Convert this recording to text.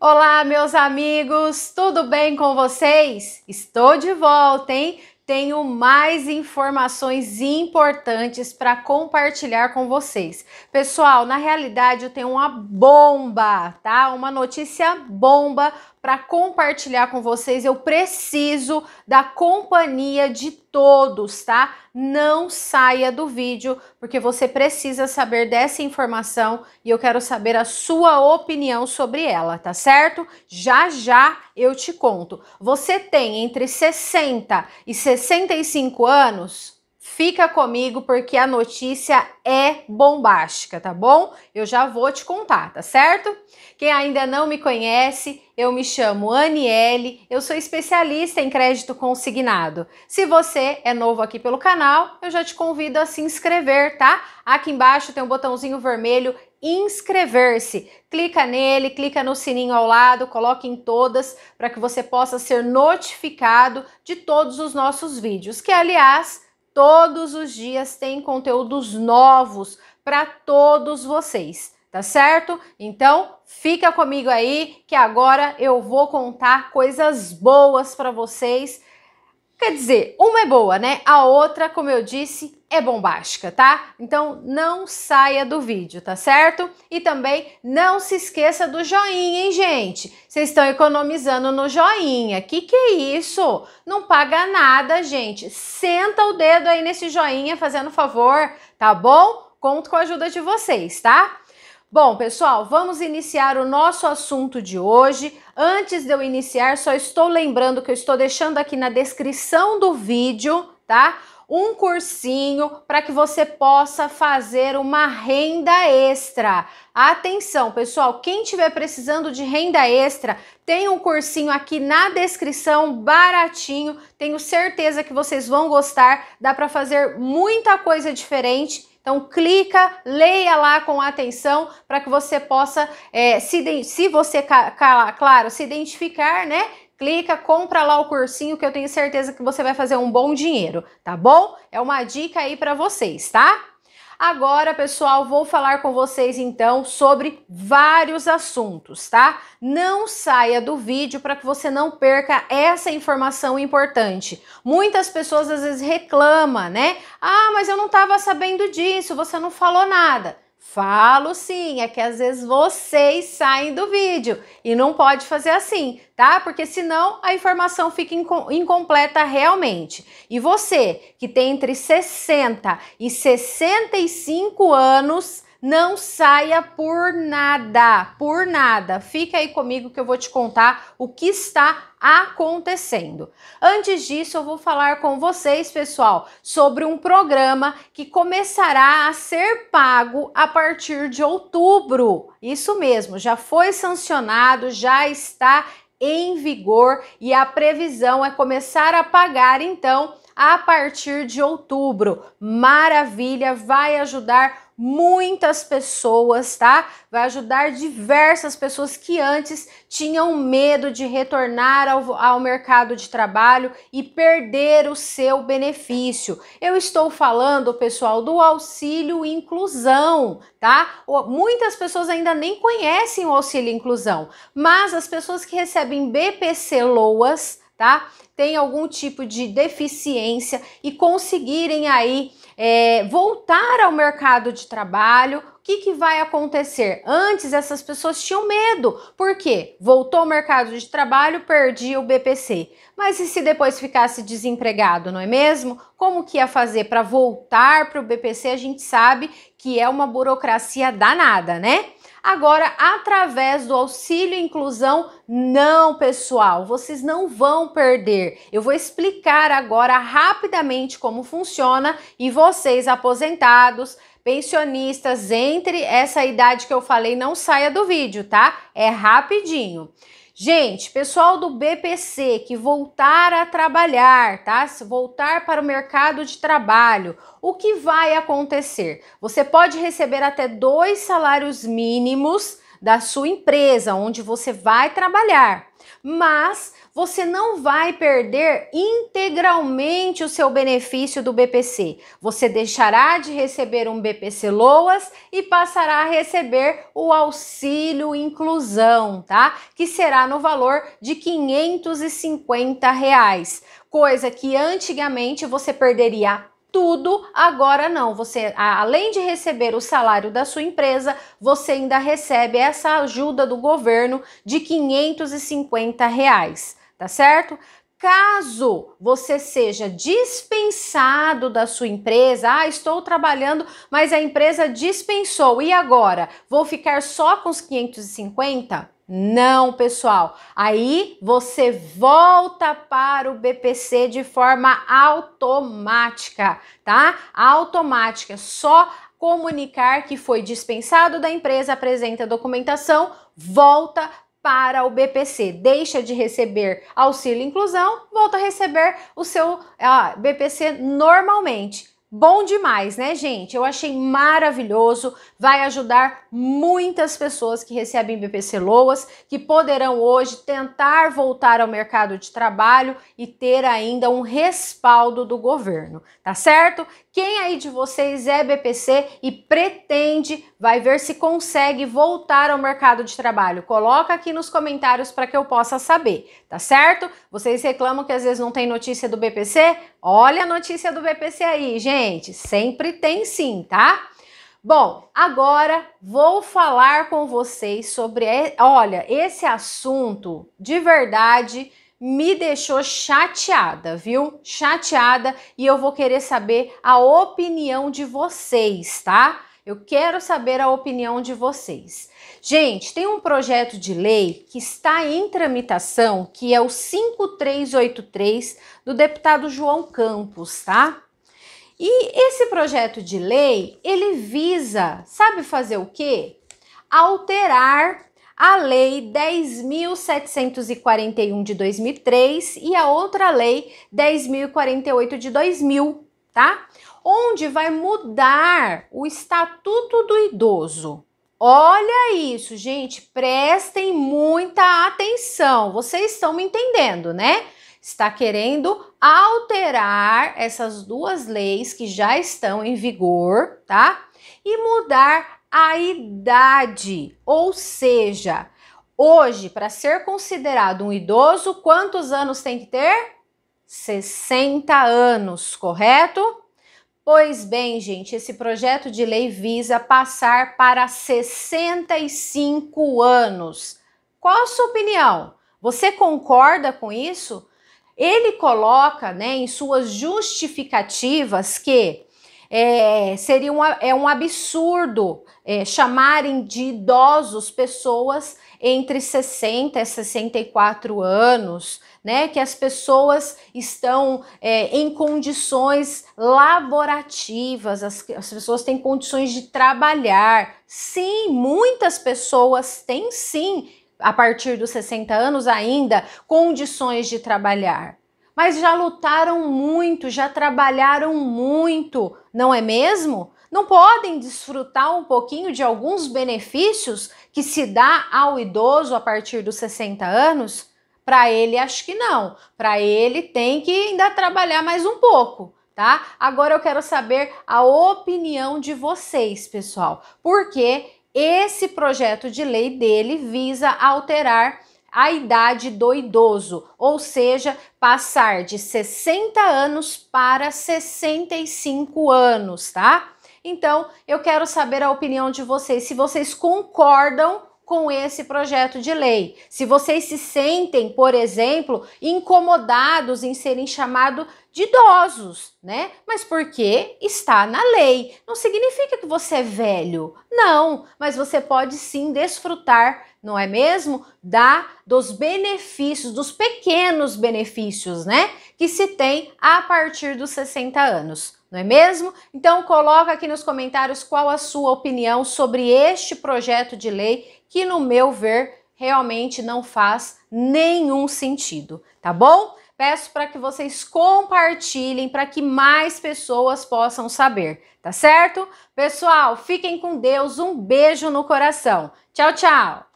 Olá, meus amigos, tudo bem com vocês? Estou de volta, hein? Tenho mais informações importantes para compartilhar com vocês. Pessoal, na realidade eu tenho uma bomba, tá? Uma notícia bomba para compartilhar com vocês. Eu preciso da companhia de todos, tá? Não saia do vídeo, porque você precisa saber dessa informação e eu quero saber a sua opinião sobre ela, tá certo? Já já eu te conto. Você tem entre 60 e 65 anos? Fica comigo porque a notícia é bombástica, tá bom? Eu já vou te contar, tá certo? Quem ainda não me conhece, eu me chamo Aniele, eu sou especialista em crédito consignado. Se você é novo aqui pelo canal, eu já te convido a se inscrever, tá? Aqui embaixo tem um botãozinho vermelho inscrever-se. Clica nele, clica no sininho ao lado, coloque em todas para que você possa ser notificado de todos os nossos vídeos, que aliás Todos os dias tem conteúdos novos para todos vocês, tá certo? Então, fica comigo aí que agora eu vou contar coisas boas para vocês. Quer dizer, uma é boa, né? A outra, como eu disse, é bombástica, tá? Então não saia do vídeo, tá certo? E também não se esqueça do joinha, hein, gente? Vocês estão economizando no joinha. Que que é isso? Não paga nada, gente. Senta o dedo aí nesse joinha fazendo favor, tá bom? Conto com a ajuda de vocês, tá? Bom, pessoal, vamos iniciar o nosso assunto de hoje. Antes de eu iniciar, só estou lembrando que eu estou deixando aqui na descrição do vídeo, tá? um cursinho para que você possa fazer uma renda extra. Atenção, pessoal, quem estiver precisando de renda extra, tem um cursinho aqui na descrição, baratinho. Tenho certeza que vocês vão gostar, dá para fazer muita coisa diferente. Então clica, leia lá com atenção para que você possa, é, se, se você, claro, se identificar, né? clica, compra lá o cursinho que eu tenho certeza que você vai fazer um bom dinheiro, tá bom? É uma dica aí para vocês, tá? Agora, pessoal, vou falar com vocês então sobre vários assuntos, tá? Não saia do vídeo para que você não perca essa informação importante. Muitas pessoas às vezes reclamam, né? Ah, mas eu não estava sabendo disso, você não falou nada. Falo sim, é que às vezes vocês saem do vídeo e não pode fazer assim, tá? Porque senão a informação fica incompleta realmente. E você que tem entre 60 e 65 anos, não saia por nada, por nada. Fica aí comigo que eu vou te contar o que está acontecendo. Antes disso, eu vou falar com vocês, pessoal, sobre um programa que começará a ser pago a partir de outubro. Isso mesmo, já foi sancionado, já está em vigor e a previsão é começar a pagar então a partir de outubro. Maravilha, vai ajudar muitas pessoas, tá? Vai ajudar diversas pessoas que antes tinham medo de retornar ao, ao mercado de trabalho e perder o seu benefício. Eu estou falando, pessoal, do auxílio inclusão, tá? Muitas pessoas ainda nem conhecem o auxílio inclusão, mas as pessoas que recebem BPC Loas tá? Tem algum tipo de deficiência e conseguirem aí é, voltar ao mercado de trabalho, o que, que vai acontecer? Antes essas pessoas tinham medo, porque voltou ao mercado de trabalho, perdi o BPC. Mas e se depois ficasse desempregado, não é mesmo? Como que ia fazer para voltar para o BPC? A gente sabe que é uma burocracia danada, né? Agora, através do auxílio inclusão, não, pessoal, vocês não vão perder. Eu vou explicar agora rapidamente como funciona e vocês aposentados, pensionistas, entre essa idade que eu falei, não saia do vídeo, tá? É rapidinho. Gente, pessoal do BPC que voltar a trabalhar, tá? Se voltar para o mercado de trabalho, o que vai acontecer? Você pode receber até dois salários mínimos da sua empresa onde você vai trabalhar, mas você não vai perder integralmente o seu benefício do BPC. Você deixará de receber um BPC Loas e passará a receber o auxílio inclusão, tá? Que será no valor de 550 reais, coisa que antigamente você perderia tudo, agora não. Você, além de receber o salário da sua empresa, você ainda recebe essa ajuda do governo de 550 reais, tá certo? Caso você seja dispensado da sua empresa, ah, estou trabalhando, mas a empresa dispensou, e agora? Vou ficar só com os 550? Não, pessoal. Aí você volta para o BPC de forma automática, tá? Automática. Só comunicar que foi dispensado da empresa, apresenta a documentação, volta para o BPC, deixa de receber auxílio inclusão, volta a receber o seu ah, BPC normalmente. Bom demais, né, gente? Eu achei maravilhoso. Vai ajudar muitas pessoas que recebem BPC Loas, que poderão hoje tentar voltar ao mercado de trabalho e ter ainda um respaldo do governo, tá certo? Quem aí de vocês é BPC e pretende, vai ver se consegue voltar ao mercado de trabalho. Coloca aqui nos comentários para que eu possa saber, tá certo? Vocês reclamam que às vezes não tem notícia do BPC? Olha a notícia do BPC aí, gente. Sempre tem sim, tá? Bom, agora vou falar com vocês sobre. Olha, esse assunto de verdade me deixou chateada, viu? Chateada e eu vou querer saber a opinião de vocês, tá? Eu quero saber a opinião de vocês. Gente, tem um projeto de lei que está em tramitação, que é o 5383 do deputado João Campos, tá? E esse projeto de lei, ele visa, sabe fazer o quê? Alterar a Lei 10.741 de 2003 e a outra Lei 10.048 de 2000, tá? onde vai mudar o estatuto do idoso. Olha isso, gente, prestem muita atenção. Vocês estão me entendendo, né? Está querendo alterar essas duas leis que já estão em vigor, tá? E mudar a idade, ou seja, hoje para ser considerado um idoso, quantos anos tem que ter? 60 anos, correto? Pois bem, gente, esse projeto de lei visa passar para 65 anos. Qual a sua opinião? Você concorda com isso? Ele coloca né, em suas justificativas que é, seria um, é um absurdo é, chamarem de idosos pessoas entre 60 e 64 anos, né? Que as pessoas estão é, em condições laborativas, as, as pessoas têm condições de trabalhar. Sim, muitas pessoas têm sim a partir dos 60 anos ainda condições de trabalhar mas já lutaram muito, já trabalharam muito, não é mesmo? Não podem desfrutar um pouquinho de alguns benefícios que se dá ao idoso a partir dos 60 anos? Para ele, acho que não. Para ele, tem que ainda trabalhar mais um pouco. Tá? Agora eu quero saber a opinião de vocês, pessoal, porque esse projeto de lei dele visa alterar a idade do idoso, ou seja, passar de 60 anos para 65 anos, tá? Então, eu quero saber a opinião de vocês, se vocês concordam com esse projeto de lei. Se vocês se sentem, por exemplo, incomodados em serem chamados de idosos, né? Mas porque está na lei. Não significa que você é velho. Não, mas você pode sim desfrutar não é mesmo? Da dos benefícios, dos pequenos benefícios, né? Que se tem a partir dos 60 anos não é mesmo? Então coloca aqui nos comentários qual a sua opinião sobre este projeto de lei que no meu ver realmente não faz nenhum sentido, tá bom? Peço para que vocês compartilhem para que mais pessoas possam saber, tá certo? Pessoal, fiquem com Deus, um beijo no coração. Tchau, tchau.